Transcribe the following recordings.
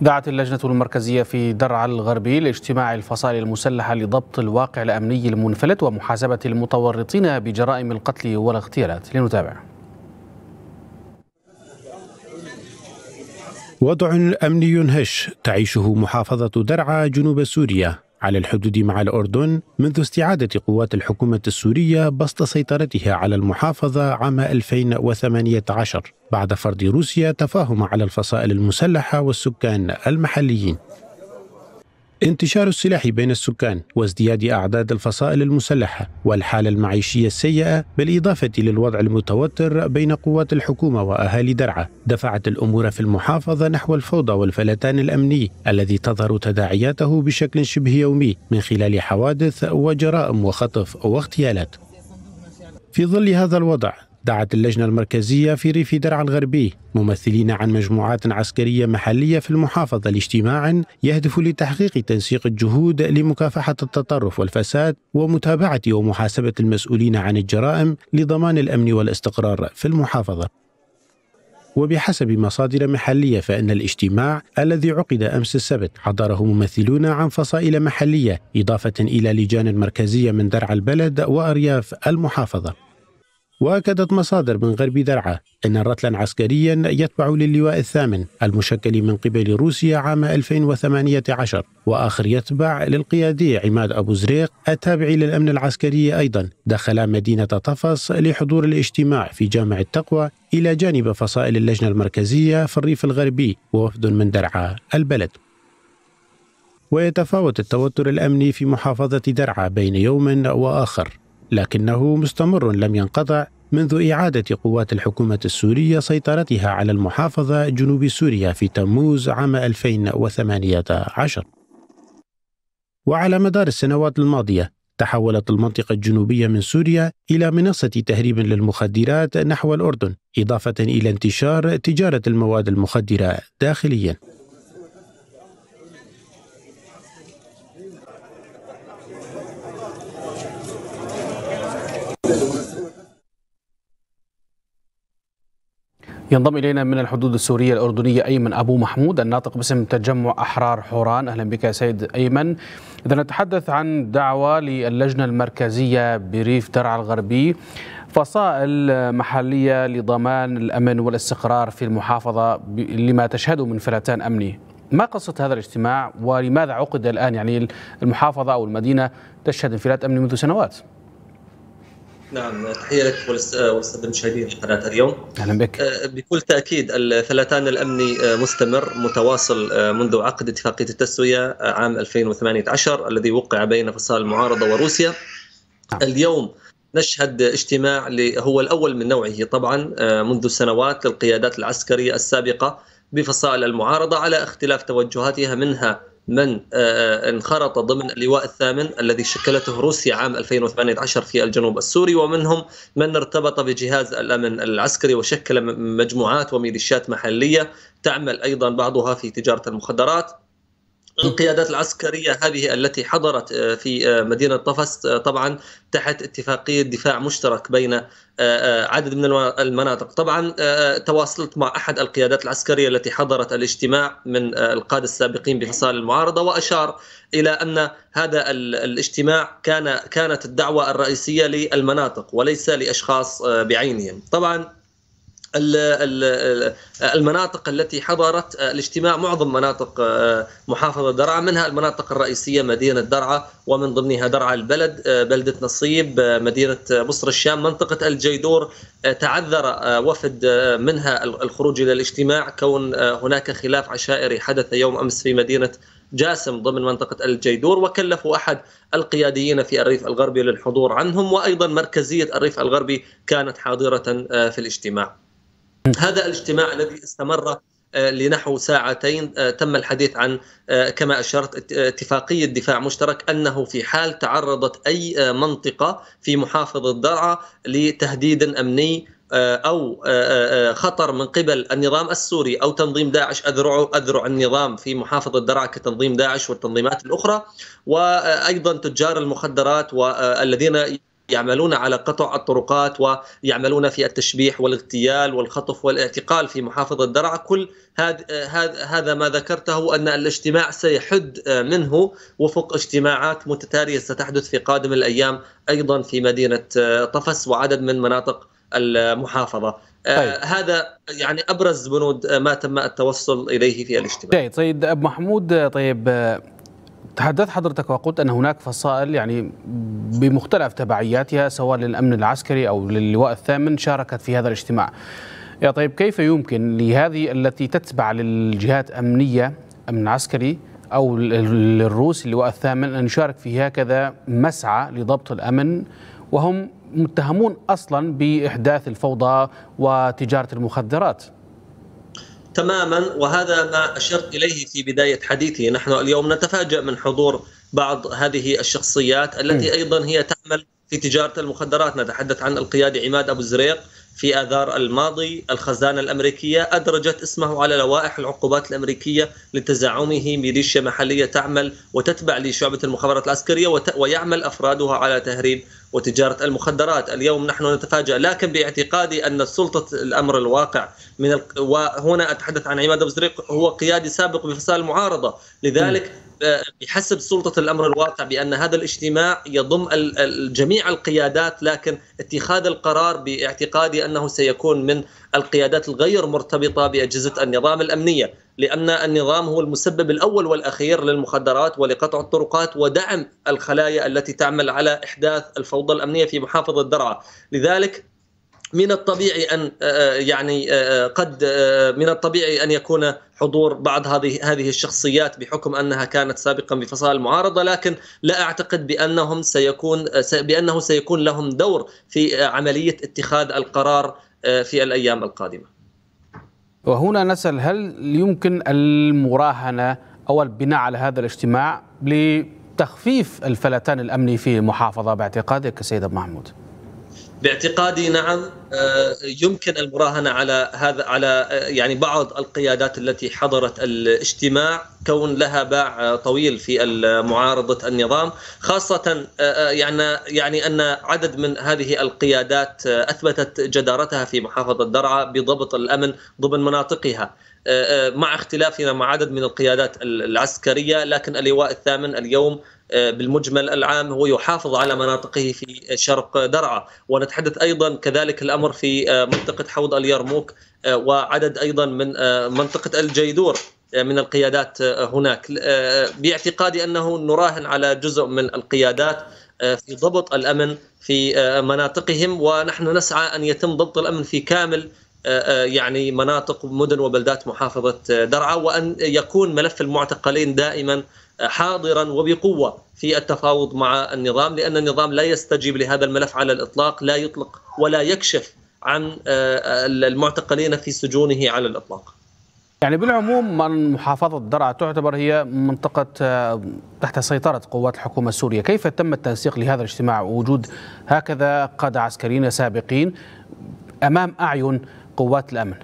دعت اللجنة المركزية في درعا الغربي لاجتماع الفصائل المسلحة لضبط الواقع الأمني المنفلت ومحاسبة المتورطين بجرائم القتل والاغتيالات لنتابع وضع أمني هش تعيشه محافظة درعا جنوب سوريا على الحدود مع الأردن منذ استعادة قوات الحكومة السورية بسط سيطرتها على المحافظة عام 2018 بعد فرض روسيا تفاهم على الفصائل المسلحة والسكان المحليين انتشار السلاح بين السكان وازدياد أعداد الفصائل المسلحة والحالة المعيشية السيئة بالإضافة للوضع المتوتر بين قوات الحكومة وأهالي درعا دفعت الأمور في المحافظة نحو الفوضى والفلتان الأمني الذي تظهر تداعياته بشكل شبه يومي من خلال حوادث وجرائم وخطف واغتيالات في ظل هذا الوضع دعت اللجنة المركزية في ريف درعا الغربي ممثلين عن مجموعات عسكرية محلية في المحافظة لاجتماع يهدف لتحقيق تنسيق الجهود لمكافحة التطرف والفساد ومتابعة ومحاسبة المسؤولين عن الجرائم لضمان الأمن والاستقرار في المحافظة وبحسب مصادر محلية فإن الاجتماع الذي عقد أمس السبت حضره ممثلون عن فصائل محلية إضافة إلى لجان مركزية من درع البلد وأرياف المحافظة وأكدت مصادر من غرب درعا أن رتلا عسكريا يتبع للواء الثامن المشكل من قبل روسيا عام 2018 وآخر يتبع للقيادي عماد أبو زريق التابع للأمن العسكري أيضا دخل مدينة طفص لحضور الاجتماع في جامع التقوى إلى جانب فصائل اللجنة المركزية في الريف الغربي ووفد من درعا البلد ويتفاوت التوتر الأمني في محافظة درعا بين يوم وآخر لكنه مستمر لم ينقطع منذ إعادة قوات الحكومة السورية سيطرتها على المحافظة جنوب سوريا في تموز عام 2018 وعلى مدار السنوات الماضية تحولت المنطقة الجنوبية من سوريا إلى منصة تهريب للمخدرات نحو الأردن إضافة إلى انتشار تجارة المواد المخدرة داخلياً ينضم الينا من الحدود السوريه الاردنيه ايمن ابو محمود الناطق باسم تجمع احرار حوران اهلا بك يا سيد ايمن اذا نتحدث عن دعوه للجنه المركزيه بريف درعا الغربي فصائل محليه لضمان الامن والاستقرار في المحافظه لما تشهده من فلتان امني ما قصة هذا الاجتماع ولماذا عقد الآن يعني المحافظة أو المدينة تشهد انفلات أمني منذ سنوات؟ نعم تحية لك والسادة المشاهدين في قناة اليوم أهلا بك آه، بكل تأكيد الفلتان الأمني آه، مستمر متواصل آه، منذ عقد اتفاقية التسوية عام 2018 الذي وقع بين فصائل المعارضة وروسيا نعم. اليوم نشهد اجتماع هو الأول من نوعه طبعا منذ سنوات للقيادات العسكرية السابقة بفصائل المعارضة على اختلاف توجهاتها منها من آه، آه، انخرط ضمن اللواء الثامن الذي شكلته روسيا عام 2018 في الجنوب السوري ومنهم من ارتبط بجهاز الامن العسكري وشكل مجموعات وميليشيات محليه تعمل ايضا بعضها في تجاره المخدرات آه، القيادات العسكرية هذه التي حضرت آه، في آه، مدينة طفس طبعا تحت اتفاقية دفاع مشترك بين عدد من المناطق طبعا تواصلت مع أحد القيادات العسكرية التي حضرت الاجتماع من القادة السابقين بفصائل المعارضة وأشار إلى أن هذا الاجتماع كان كانت الدعوة الرئيسية للمناطق وليس لأشخاص بعينهم طبعا المناطق التي حضرت آه، الاجتماع معظم مناطق آه، محافظة درعا منها المناطق الرئيسية مدينة درعا ومن ضمنها درعا البلد آه، بلدة نصيب مدينة مصر الشام منطقة الجيدور تعذر وفد منها الخروج إلى الاجتماع كون هناك خلاف عشائري حدث يوم أمس في مدينة جاسم ضمن منطقة الجيدور وكلفوا أحد القياديين في الريف الغربي للحضور عنهم وأيضا مركزية الريف الغربي كانت حاضرة في الاجتماع هذا الاجتماع الذي استمر آه، لنحو ساعتين آه، تم الحديث عن آه، كما اشرت اتفاقيه دفاع مشترك انه في حال تعرضت اي منطقه في محافظه درعا لتهديد امني او خطر من قبل النظام السوري او تنظيم داعش اذرع اذرع النظام في محافظه درعا كتنظيم داعش والتنظيمات الاخرى وايضا تجار المخدرات والذين يعملون على قطع الطرقات ويعملون في التشبيح والاغتيال والخطف والاعتقال في محافظة درعا كل هذا ما ذكرته أن الاجتماع سيحد منه وفق اجتماعات متتالية ستحدث في قادم الأيام أيضا في مدينة طفس وعدد من مناطق المحافظة آه، طيب. آه هذا يعني ابرز بنود ما تم التوصل اليه في الاجتماع. طيب سيد ابو محمود طيب تحدثت حضرتك وقلت ان هناك فصائل يعني بمختلف تبعياتها سواء للامن العسكري او للواء الثامن شاركت في هذا الاجتماع. يا طيب كيف يمكن لهذه التي تتبع للجهات امنيه امن عسكري او للروس اللواء الثامن ان يشارك في هكذا مسعى لضبط الامن وهم متهمون اصلا باحداث الفوضى وتجاره المخدرات؟ تماما وهذا ما اشرت اليه في بدايه حديثي نحن اليوم نتفاجا من حضور بعض هذه الشخصيات التي ايضا هي تعمل في تجاره المخدرات نتحدث عن القيادي عماد ابو زريق في آذار الماضي الخزانة الأمريكية أدرجت اسمه على لوائح العقوبات الأمريكية لتزعمه ميليشيا محلية تعمل وتتبع لشعبة المخابرات العسكرية ويعمل أفرادها على تهريب وتجارة المخدرات اليوم نحن نتفاجأ لكن باعتقادي أن سلطة الأمر الواقع من ال... وهنا أتحدث عن عماد أبو زريق هو قيادي سابق بفصائل المعارضة لذلك بحسب سلطة الأمر الواقع بأن هذا الاجتماع يضم جميع القيادات لكن اتخاذ القرار باعتقادي أنه سيكون من القيادات الغير مرتبطة بأجهزة النظام الأمنية لأن النظام هو المسبب الأول والأخير للمخدرات ولقطع الطرقات ودعم الخلايا التي تعمل على إحداث الفوضى الأمنية في محافظة درعا لذلك من الطبيعي ان آه، آه، يعني آه، قد من الطبيعي ان يكون حضور بعض هذه هذه الشخصيات بحكم انها كانت سابقا بفصائل المعارضه لكن لا اعتقد بانهم سيكون بانه سيكون لهم دور في عمليه اتخاذ القرار في الايام القادمه. وهنا نسال هل يمكن المراهنه او البناء على هذا الاجتماع لتخفيف الفلتان الامني في المحافظه باعتقادك سيد محمود؟ باعتقادي نعم آه، يمكن المراهنه على هذا على آه، يعني بعض القيادات التي حضرت الاجتماع كون لها باع طويل في معارضه النظام خاصه آه، يعني يعني ان عدد من هذه القيادات اثبتت جدارتها في محافظه درعا بضبط الامن ضمن مناطقها مع اختلافنا مع عدد من القيادات العسكريه لكن اللواء الثامن اليوم آه، بالمجمل العام هو يحافظ على مناطقه في شرق درعا ونتحدث أيضا كذلك الأمر في آه، منطقة حوض اليرموك آه، وعدد أيضا من منطقة الجيدور من القيادات هناك باعتقادي أنه نراهن على جزء من القيادات في ضبط الأمن في مناطقهم ونحن نسعى أن يتم ضبط الأمن في كامل يعني مناطق مدن وبلدات محافظة درعا وأن يكون ملف المعتقلين دائما حاضرا وبقوه في التفاوض مع النظام لان النظام لا يستجيب لهذا الملف على الاطلاق، لا يطلق ولا يكشف عن آه، المعتقلين في سجونه على الاطلاق. يعني بالعموم من محافظة درعا تعتبر هي منطقة آه، تحت سيطرة قوات الحكومة السورية كيف تم التنسيق لهذا الاجتماع ووجود هكذا قادة عسكريين سابقين أمام أعين قوات الأمن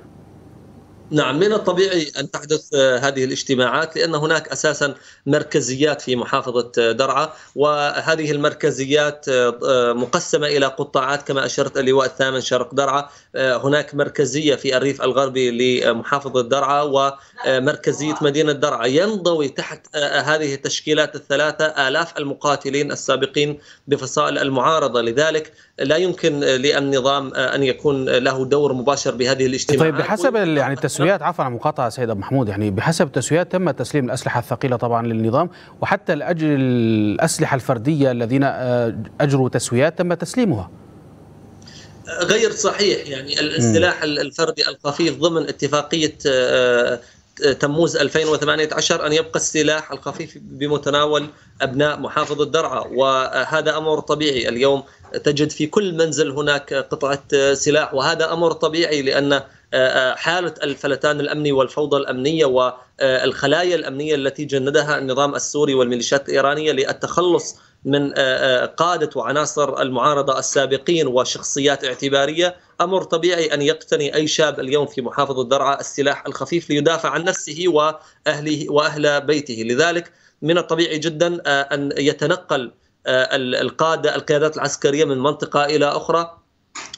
نعم من الطبيعي أن تحدث آه، هذه الاجتماعات لأن هناك أساسا مركزيات في محافظة آه، درعا وهذه المركزيات آه، مقسمة إلى قطاعات كما أشرت اللواء الثامن شرق درعا هناك مركزية في الريف الغربي لمحافظة درعا ومركزية مدينة درعا ينضوي تحت هذه التشكيلات الثلاثة آلاف المقاتلين السابقين بفصائل المعارضة لذلك لا يمكن للنظام أن يكون له دور مباشر بهذه الاجتماعات طيب بحسب يعني التسويق التسويات عفوا على المقاطعه سيد ابو محمود يعني بحسب التسويات تم تسليم الاسلحه الثقيله طبعا للنظام وحتى الاجر الاسلحه الفرديه الذين آه، اجروا تسويات تم تسليمها غير صحيح يعني السلاح الفردي الخفيف ضمن اتفاقيه آه، آه، تموز 2018 ان يبقى السلاح الخفيف بمتناول ابناء محافظه درعا وهذا امر طبيعي اليوم تجد في كل منزل هناك قطعة سلاح وهذا أمر طبيعي لأن آه، آه، حالة الفلتان الأمني والفوضى الأمنية والخلايا آه، الأمنية التي جندها النظام السوري والميليشيات الإيرانية للتخلص من قادة وعناصر المعارضة السابقين وشخصيات اعتبارية أمر طبيعي أن يقتني أي شاب اليوم في محافظة درعا السلاح الخفيف ليدافع عن نفسه وأهله وأهل بيته لذلك من الطبيعي جدا أن يتنقل آه، القادة القيادات العسكرية من منطقة إلى أخرى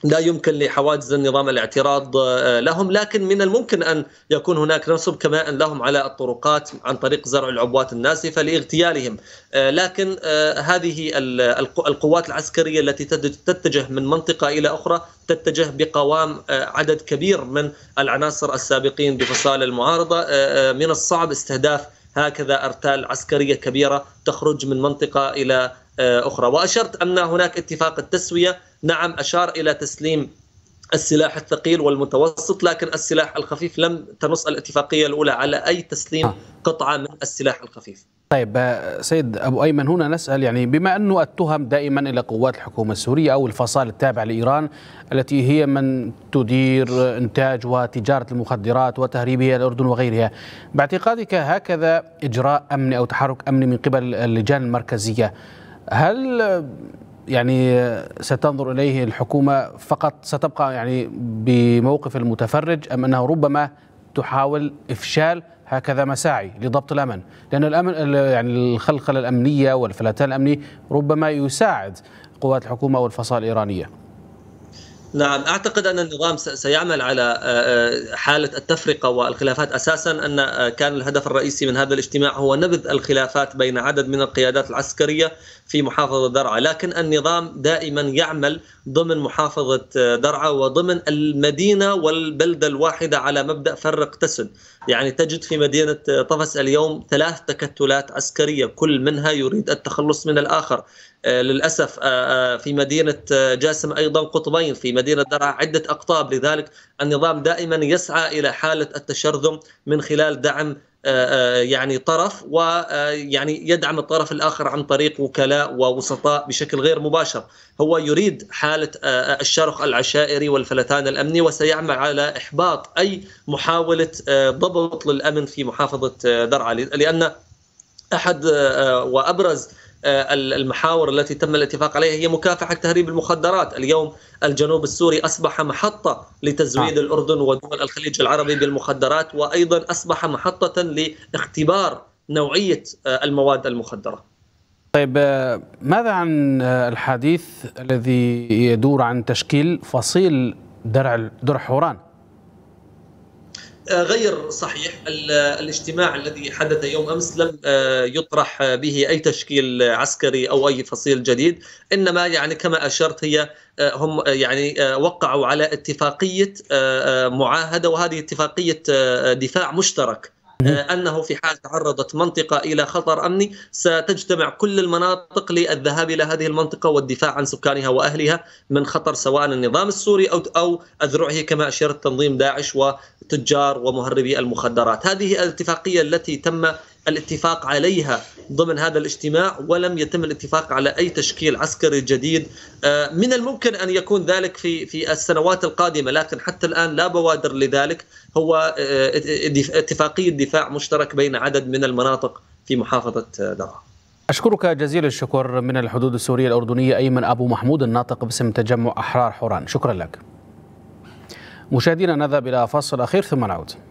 لا يمكن لحواجز النظام الاعتراض آه، لهم لكن من الممكن أن يكون هناك نصب كماء لهم على الطرقات عن طريق زرع العبوات الناسفة لاغتيالهم آه، لكن هذه القوات العسكرية التي تتجه من منطقة إلى أخرى تتجه بقوام عدد كبير من العناصر السابقين بفصائل المعارضة من الصعب استهداف هكذا أرتال عسكرية كبيرة تخرج من منطقة إلى آه، أخرى وأشرت أن هناك اتفاق التسوية نعم أشار إلى تسليم السلاح الثقيل والمتوسط لكن السلاح الخفيف لم تنص الاتفاقية الأولى على أي تسليم آه. قطعة من السلاح الخفيف طيب آه، سيد ابو ايمن هنا نسال يعني بما انه التهم دائما الى قوات الحكومه السوريه او الفصائل التابعه لايران التي هي من تدير انتاج وتجاره المخدرات وتهريبها الاردن وغيرها باعتقادك هكذا اجراء امني او تحرك امني من قبل اللجان المركزيه هل يعني ستنظر اليه الحكومه فقط ستبقى يعني بموقف المتفرج ام انه ربما تحاول افشال هكذا مساعي لضبط الامن لان الامن يعني الخلخله الامنيه والفلتان الامني ربما يساعد قوات الحكومه والفصائل الايرانيه نعم اعتقد ان النظام سيعمل على آه، آه، حاله التفرقه والخلافات اساسا ان آه، كان الهدف الرئيسي من هذا الاجتماع هو نبذ الخلافات بين عدد من القيادات العسكريه في محافظه درعا، لكن النظام دائما يعمل ضمن محافظه درعا وضمن المدينه والبلده الواحده على مبدا فرق تسد، يعني تجد في مدينه طفس اليوم ثلاث تكتلات عسكريه كل منها يريد التخلص من الاخر، آه، للأسف آه، آه، في مدينة جاسم أيضا قطبين في مدينة درعا عدة أقطاب لذلك النظام دائما يسعى إلى حالة التشرذم من خلال دعم يعني طرف ويعني يدعم الطرف الاخر عن طريق وكلاء ووسطاء بشكل غير مباشر، هو يريد حاله الشرخ العشائري والفلتان الامني وسيعمل على احباط اي محاوله ضبط للامن في محافظه درعا لان احد وابرز آه، المحاور التي تم الاتفاق عليها هي مكافحة تهريب المخدرات اليوم الجنوب السوري أصبح محطة لتزويد آه. الأردن ودول الخليج العربي بالمخدرات وأيضا أصبح محطة لاختبار نوعية آه، المواد المخدرة طيب آه، ماذا عن الحديث الذي يدور عن تشكيل فصيل درع درع حوران غير صحيح الاجتماع الذي حدث يوم امس لم آه، يطرح به اي تشكيل عسكري او اي فصيل جديد انما يعني كما اشرت هي آه، هم آه، يعني وقعوا على اتفاقيه معاهده وهذه اتفاقيه دفاع مشترك آه، انه في حال تعرضت منطقه الى خطر امني ستجتمع كل المناطق للذهاب الى هذه المنطقه والدفاع عن سكانها واهلها من خطر سواء النظام السوري او او اذرعه كما اشرت تنظيم داعش وتجار ومهربي المخدرات، هذه الاتفاقيه التي تم الاتفاق عليها ضمن هذا الاجتماع ولم يتم الاتفاق على اي تشكيل عسكري جديد آه، من الممكن ان يكون ذلك في في السنوات القادمه لكن حتى الان لا بوادر لذلك هو آه، اتفاقيه دفاع مشترك بين عدد من المناطق في محافظه آه، درعا. أشكرك جزيل الشكر من الحدود السورية الأردنية أيمن أبو محمود الناطق باسم تجمع أحرار حوران شكرا لك مشاهدينا نذهب إلى فاصل أخير ثم نعود